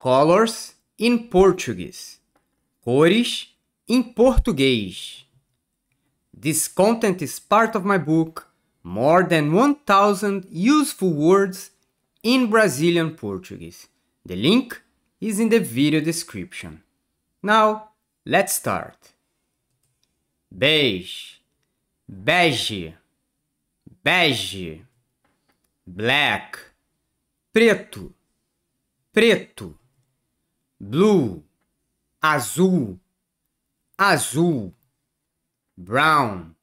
Colors in Portuguese. Cores em português. This content is part of my book More than 1000 useful words in Brazilian Portuguese. The link is in the video description. Now, let's start. Beige, bege, bege, black, preto, preto blue, azul, azul, brown,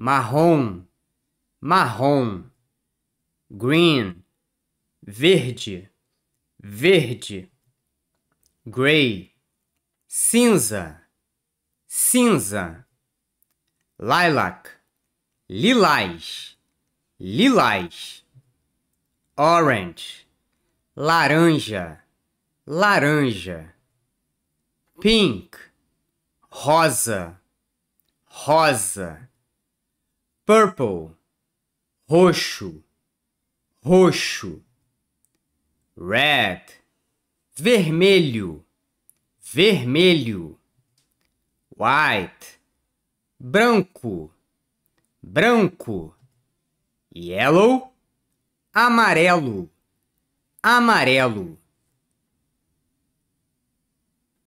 marrom, marrom, green, verde, verde, gray, cinza, cinza, lilac, lilás, lilás, orange, laranja, laranja, pink, rosa, rosa, purple, roxo, roxo, red, vermelho, vermelho, white, branco, branco, yellow, amarelo, amarelo.